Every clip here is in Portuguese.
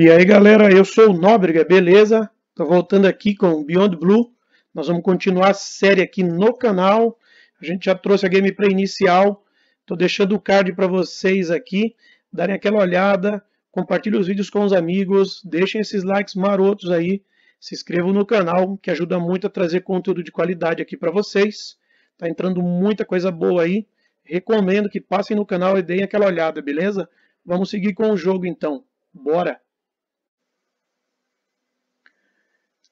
E aí, galera, eu sou o Nóbrega, beleza? Tô voltando aqui com Beyond Blue. Nós vamos continuar a série aqui no canal. A gente já trouxe a gameplay inicial. Tô deixando o card para vocês aqui, darem aquela olhada, compartilhem os vídeos com os amigos, deixem esses likes marotos aí, se inscrevam no canal, que ajuda muito a trazer conteúdo de qualidade aqui para vocês. Tá entrando muita coisa boa aí. Recomendo que passem no canal e deem aquela olhada, beleza? Vamos seguir com o jogo então. Bora!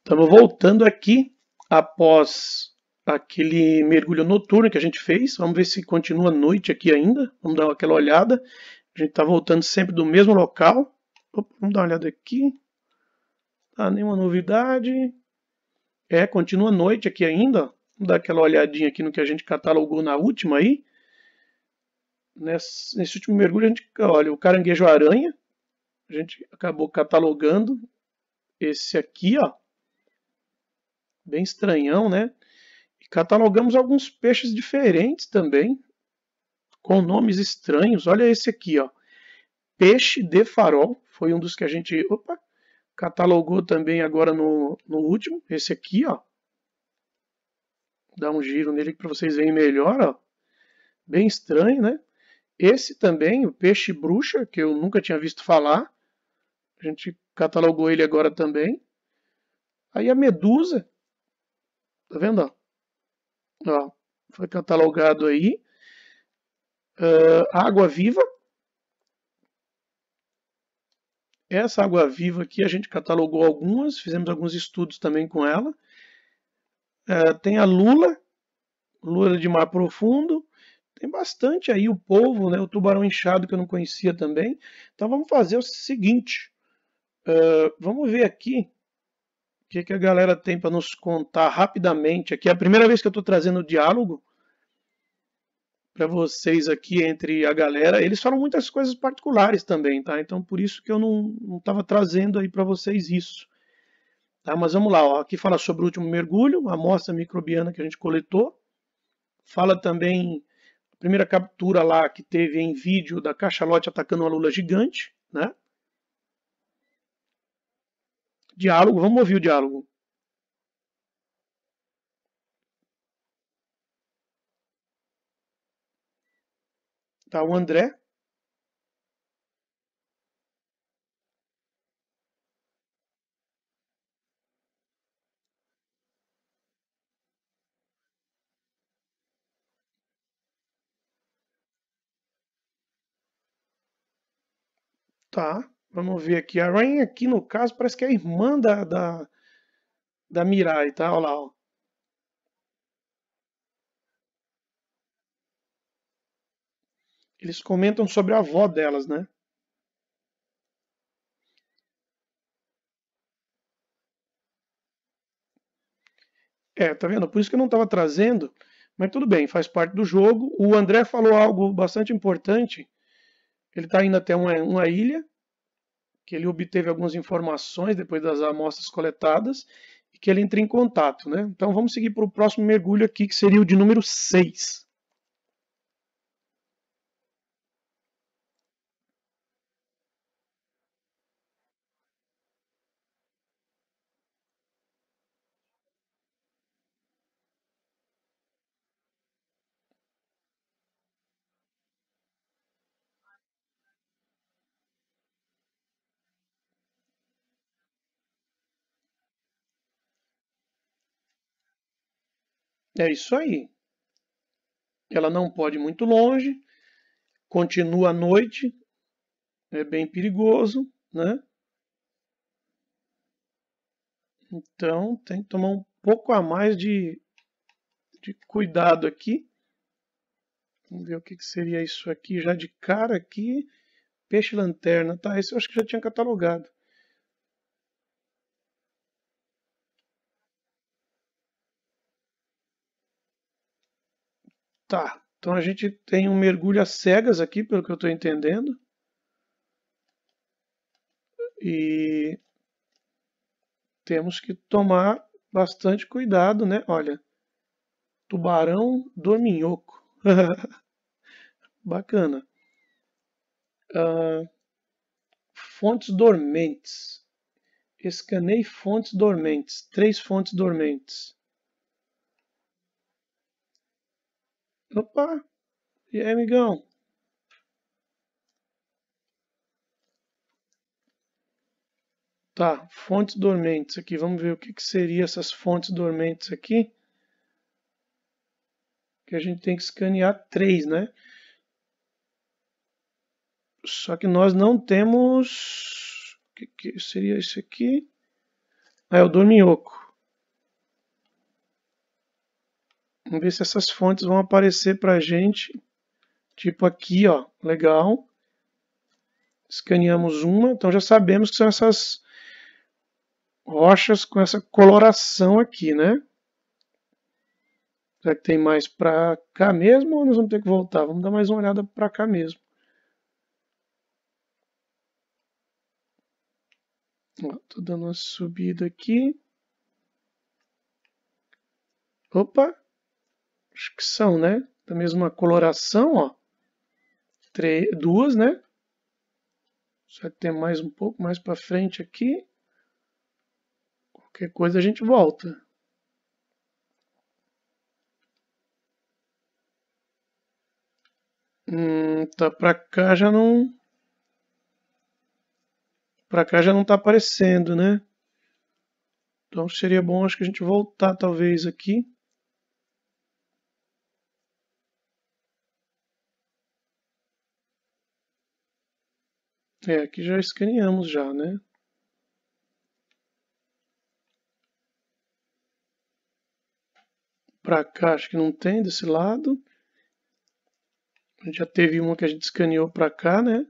Estamos voltando aqui após aquele mergulho noturno que a gente fez. Vamos ver se continua noite aqui ainda. Vamos dar aquela olhada. A gente está voltando sempre do mesmo local. Opa, vamos dar uma olhada aqui. Tá, nenhuma novidade. É, continua noite aqui ainda. Vamos dar aquela olhadinha aqui no que a gente catalogou na última aí. Nesse, nesse último mergulho, a gente olha o caranguejo-aranha. A gente acabou catalogando esse aqui, ó bem estranhão, né? E catalogamos alguns peixes diferentes também, com nomes estranhos. Olha esse aqui, ó. Peixe de farol, foi um dos que a gente opa, catalogou também agora no, no último, esse aqui, ó. Dá um giro nele para vocês verem melhor, ó. Bem estranho, né? Esse também, o peixe bruxa, que eu nunca tinha visto falar. A gente catalogou ele agora também. Aí a medusa, Tá vendo? Ó, foi catalogado aí. Uh, água viva. Essa água viva aqui a gente catalogou algumas, fizemos alguns estudos também com ela. Uh, tem a lula, lula de mar profundo. Tem bastante aí o polvo, né, o tubarão inchado que eu não conhecia também. Então vamos fazer o seguinte. Uh, vamos ver aqui o que, que a galera tem para nos contar rapidamente aqui? É a primeira vez que eu estou trazendo diálogo para vocês aqui entre a galera. Eles falam muitas coisas particulares também, tá? Então por isso que eu não estava trazendo aí para vocês isso. Tá, mas vamos lá, ó. aqui fala sobre o último mergulho, a amostra microbiana que a gente coletou. Fala também a primeira captura lá que teve em vídeo da cachalote atacando uma lula gigante, né? Diálogo, vamos ouvir o diálogo. Tá, o André. Tá. Vamos ver aqui. A Rain, aqui no caso, parece que é a irmã da, da, da Mirai, tá? Olha lá, ó. Eles comentam sobre a avó delas, né? É, tá vendo? Por isso que eu não estava trazendo, mas tudo bem, faz parte do jogo. O André falou algo bastante importante. Ele está indo até uma, uma ilha que ele obteve algumas informações depois das amostras coletadas e que ele entre em contato. Né? Então vamos seguir para o próximo mergulho aqui, que seria o de número 6. É isso aí. Ela não pode ir muito longe, continua à noite, é bem perigoso, né? Então tem que tomar um pouco a mais de, de cuidado aqui. Vamos ver o que, que seria isso aqui já de cara aqui. Peixe-lanterna, tá? Esse eu acho que já tinha catalogado. Tá, então a gente tem um mergulho às cegas aqui, pelo que eu estou entendendo. E temos que tomar bastante cuidado, né? Olha, tubarão dorminhoco. Bacana. Uh, fontes dormentes. Escanei fontes dormentes. Três fontes dormentes. Opa! E aí, amigão? Tá, fontes dormentes aqui. Vamos ver o que, que seria essas fontes dormentes aqui. Que a gente tem que escanear três, né? Só que nós não temos... O que, que seria isso aqui? Ah, é o dorminhoco. Vamos ver se essas fontes vão aparecer para a gente. Tipo aqui, ó, legal. Escaneamos uma, então já sabemos que são essas rochas com essa coloração aqui, né? Será que tem mais para cá mesmo ou nós vamos ter que voltar? Vamos dar mais uma olhada para cá mesmo. Estou dando uma subida aqui. Opa! acho que são, né? Da mesma coloração, ó. Três, duas, né? Só ter mais um pouco mais para frente aqui. Qualquer coisa a gente volta. Hum, tá para cá já não para cá já não está aparecendo, né? Então seria bom acho que a gente voltar talvez aqui. É, aqui já escaneamos já, né? Para cá acho que não tem desse lado. Já teve uma que a gente escaneou para cá, né?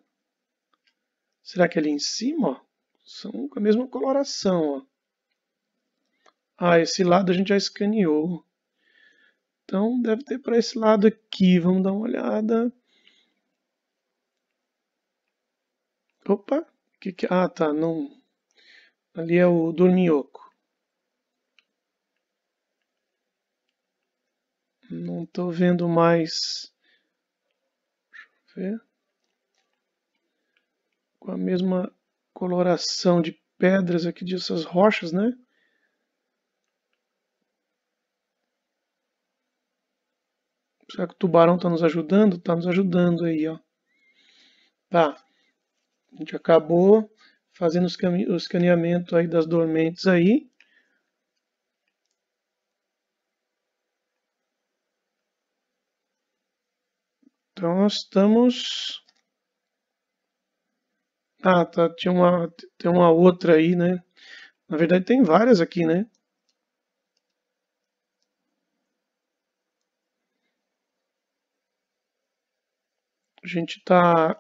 Será que é ali em cima, ó? São com a mesma coloração, ó. Ah, esse lado a gente já escaneou. Então deve ter para esse lado aqui. Vamos dar uma olhada. Opa, que que... Ah, tá, não... Ali é o dorminhoco. Não estou vendo mais... Deixa eu ver... Com a mesma coloração de pedras aqui dessas rochas, né? Será que o tubarão está nos ajudando? Está nos ajudando aí, ó. Tá. A gente acabou fazendo o escaneamento aí das dormentes aí. Então nós estamos... Ah, tá, tinha uma, tem uma outra aí, né? Na verdade tem várias aqui, né? A gente está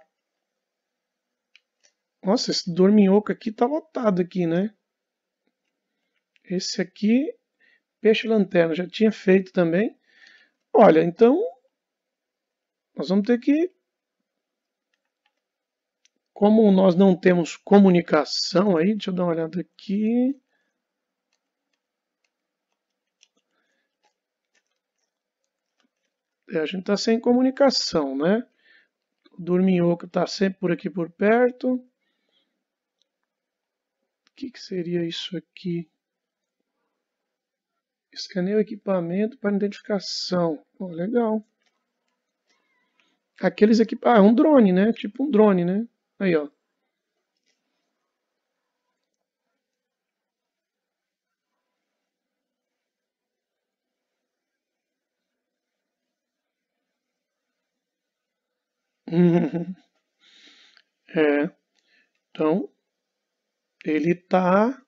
nossa, esse dorminhoco aqui tá lotado aqui, né? Esse aqui, peixe-lanterna, já tinha feito também. Olha, então, nós vamos ter que... Como nós não temos comunicação aí, deixa eu dar uma olhada aqui... É, a gente está sem comunicação, né? O dorminhoco está sempre por aqui por perto que, que seria isso aqui? escaneio o é equipamento para identificação. legal. Aqueles equipamentos. Ah, é um drone, né? Tipo um drone, né? Aí, ó. é. Então, ele está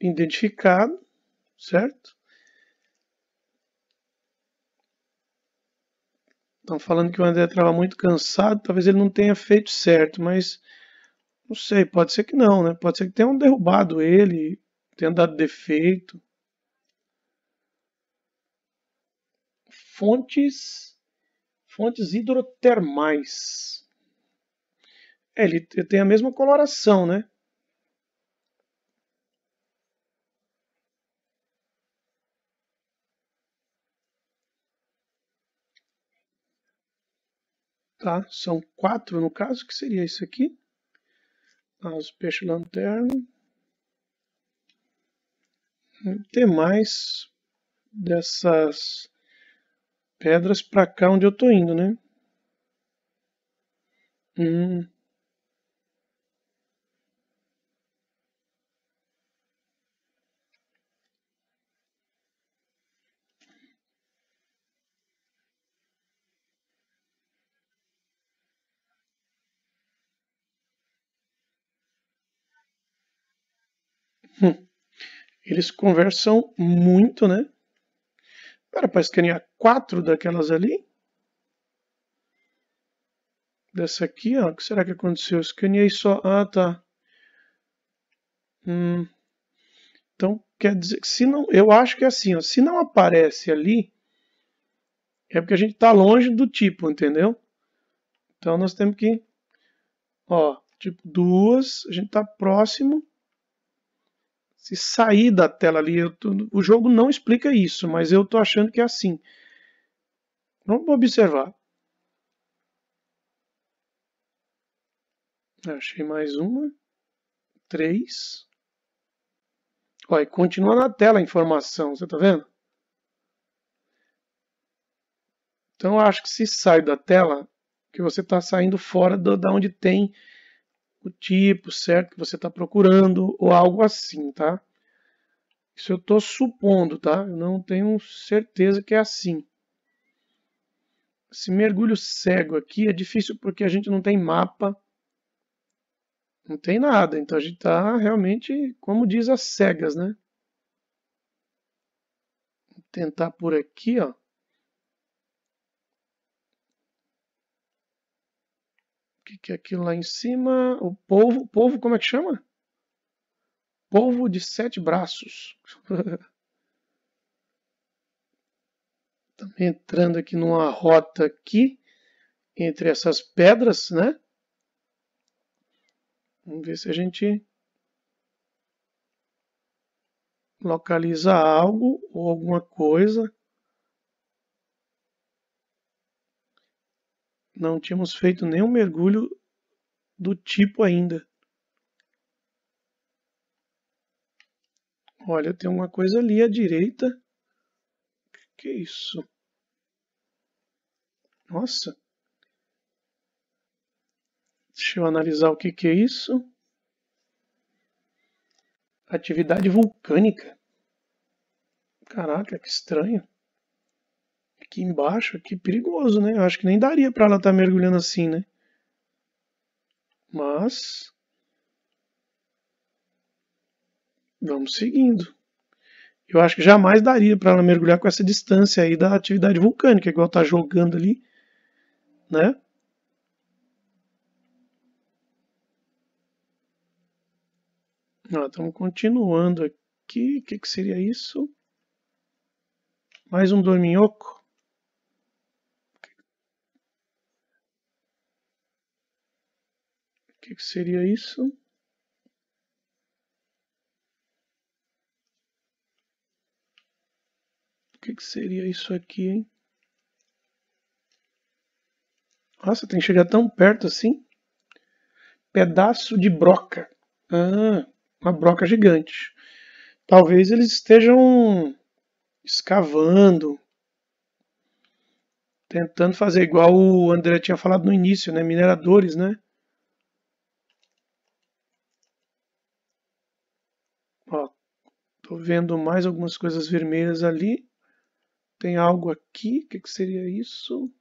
identificado, certo? Estão falando que o André estava muito cansado, talvez ele não tenha feito certo, mas não sei, pode ser que não, né? Pode ser que tenham derrubado ele, tenha dado defeito. Fontes, fontes hidrotermais. É, ele tem a mesma coloração, né? Tá? São quatro no caso, que seria isso aqui. os peixes-lanterna. mais dessas pedras para cá onde eu estou indo, né? Hum, Hum. Eles conversam muito, né? Era para escanear quatro daquelas ali. Dessa aqui, ó. O que será que aconteceu? Eu escaneei só. Ah, tá. Hum. Então, quer dizer que se não. Eu acho que é assim, ó. Se não aparece ali, é porque a gente está longe do tipo, entendeu? Então, nós temos que. Ó, tipo duas. A gente está próximo se sair da tela ali. Tô, o jogo não explica isso, mas eu estou achando que é assim. Vamos observar. Achei mais uma. Três. Olha, continua na tela a informação, você está vendo? Então, eu acho que se sai da tela, que você está saindo fora de da onde tem o tipo certo que você está procurando ou algo assim, tá? Isso eu estou supondo, tá? Eu não tenho certeza que é assim. Esse mergulho cego aqui é difícil porque a gente não tem mapa, não tem nada. Então a gente está realmente, como diz as cegas, né? Vou tentar por aqui, ó. que é aquilo lá em cima? O povo, o povo como é que chama? Povo de sete braços. Estamos entrando aqui numa rota aqui, entre essas pedras, né? Vamos ver se a gente localiza algo ou alguma coisa. Não tínhamos feito nenhum mergulho do tipo ainda. Olha, tem uma coisa ali à direita. Que é isso? Nossa. Deixa eu analisar o que, que é isso. Atividade vulcânica. Caraca, que estranho aqui embaixo, aqui perigoso, né? acho que nem daria para ela estar tá mergulhando assim, né? Mas vamos seguindo. Eu acho que jamais daria para ela mergulhar com essa distância aí da atividade vulcânica, igual tá jogando ali, né? Estamos ah, continuando aqui. O que, que seria isso? Mais um dorminhoco. que, que seria isso? O que, que seria isso aqui, hein? Nossa, tem que chegar tão perto assim? Pedaço de broca. Ah, uma broca gigante. Talvez eles estejam escavando, tentando fazer igual o André tinha falado no início, né? Mineradores, né? Estou vendo mais algumas coisas vermelhas ali. Tem algo aqui. O que, que seria isso?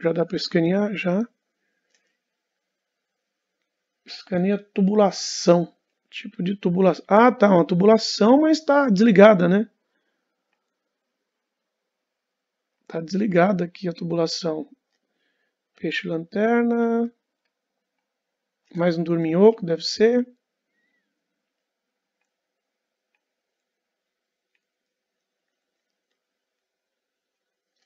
Já dá para escanear? Já. Escaneia tubulação. Tipo de tubulação. Ah, tá. Uma tubulação, mas está desligada, né? Está desligada aqui a tubulação. Peixe-lanterna. Mais um dorminhoco, deve ser.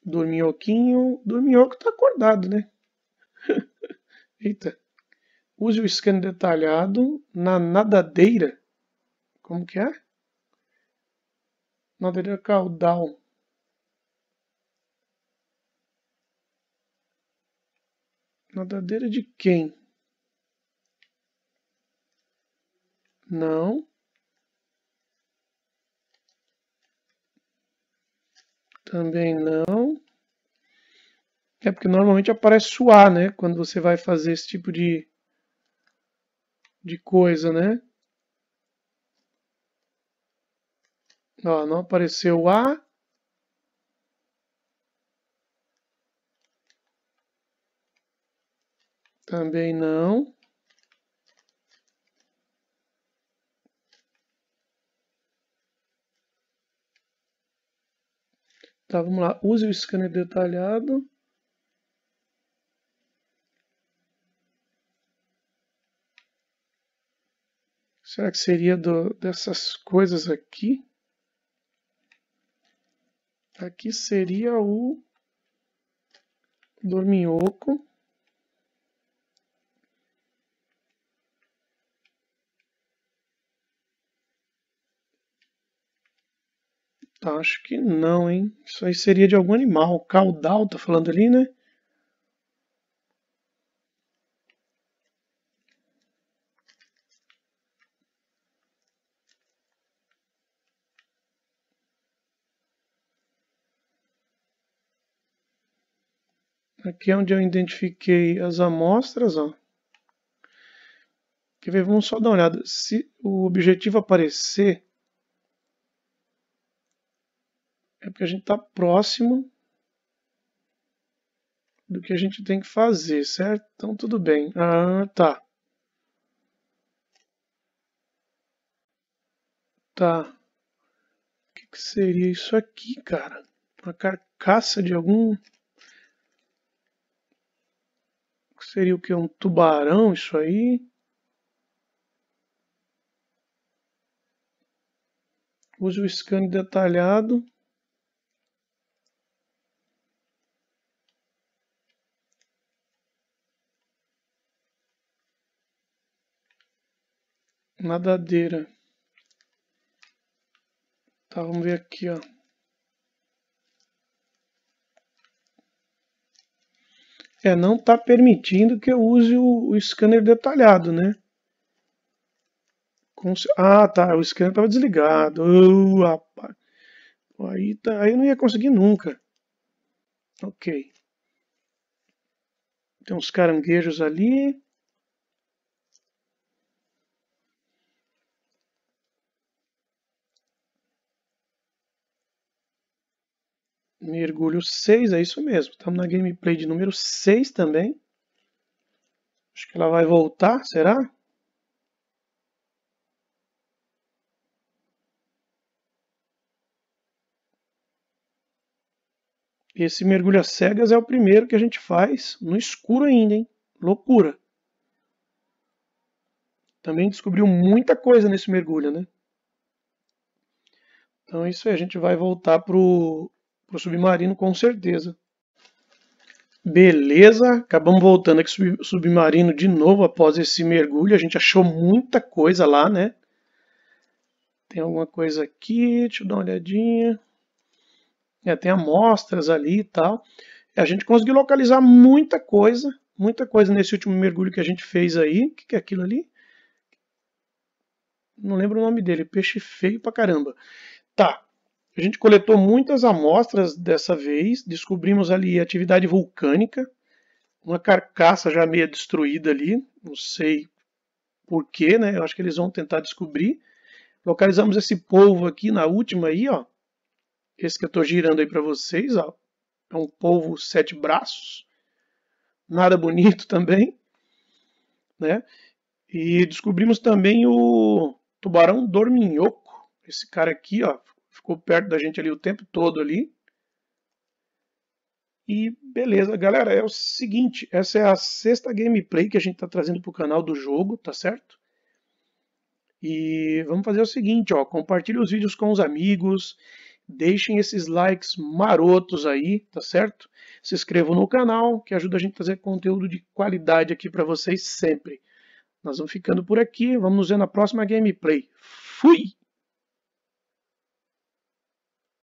Dorminhoquinho. Dorminhoco está acordado, né? Eita. Use o scan detalhado na nadadeira. Como que é? Nadadeira caudal. Nadadeira de quem? Não. Também não. É porque normalmente aparece suar, né? Quando você vai fazer esse tipo de, de coisa, né? Ó, não apareceu o A. Também não. Tá, vamos lá. Use o scanner detalhado. Será que seria do, dessas coisas aqui? Aqui seria o dorminhoco. Tá, acho que não, hein? Isso aí seria de algum animal. Caudal, tá falando ali, né? Aqui é onde eu identifiquei as amostras, ó. Quer ver? Vamos só dar uma olhada. Se o objetivo aparecer, é porque a gente está próximo do que a gente tem que fazer, certo? Então tudo bem. Ah, tá. Tá. O que, que seria isso aqui, cara? Uma carcaça de algum... Seria o que? Um tubarão isso aí? Use o scan detalhado. nadadeira. Tá, vamos ver aqui, ó. É, não tá permitindo que eu use o, o scanner detalhado, né? Ah, tá, o scanner tava desligado. Uh, rapaz. Aí, tá, aí eu não ia conseguir nunca. Ok. Tem uns caranguejos ali. mergulho 6, é isso mesmo. Estamos na gameplay de número 6 também. Acho que ela vai voltar, será? Esse mergulho às cegas é o primeiro que a gente faz no escuro ainda, hein? Loucura. Também descobriu muita coisa nesse mergulho, né? Então isso aí, a gente vai voltar o para o submarino, com certeza. Beleza, acabamos voltando aqui submarino de novo após esse mergulho. A gente achou muita coisa lá, né? Tem alguma coisa aqui, deixa eu dar uma olhadinha. É, tem amostras ali e tal. A gente conseguiu localizar muita coisa, muita coisa nesse último mergulho que a gente fez aí. O que, que é aquilo ali? Não lembro o nome dele, peixe feio pra caramba. Tá, a gente coletou muitas amostras dessa vez, descobrimos ali atividade vulcânica, uma carcaça já meio destruída ali, não sei porquê, né? Eu acho que eles vão tentar descobrir. Localizamos esse polvo aqui na última aí, ó. Esse que eu estou girando aí para vocês, ó. É um polvo sete braços. Nada bonito também, né? E descobrimos também o tubarão dorminhoco. Esse cara aqui, ó, ficou perto da gente ali o tempo todo ali. E beleza, galera, é o seguinte, essa é a sexta gameplay que a gente está trazendo para o canal do jogo, tá certo? E vamos fazer o seguinte, ó, compartilhe os vídeos com os amigos, deixem esses likes marotos aí, tá certo? Se inscrevam no canal, que ajuda a gente a trazer conteúdo de qualidade aqui para vocês sempre. Nós vamos ficando por aqui, vamos nos ver na próxima gameplay. Fui!